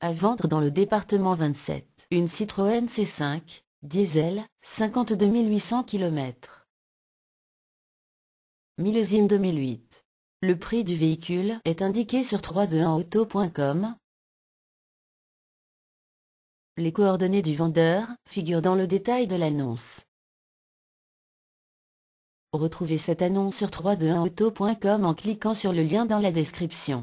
À vendre dans le département 27. Une Citroën C5, diesel, 52 800 km. Millésime 2008. Le prix du véhicule est indiqué sur 321auto.com. Les coordonnées du vendeur figurent dans le détail de l'annonce. Retrouvez cette annonce sur 321auto.com en cliquant sur le lien dans la description.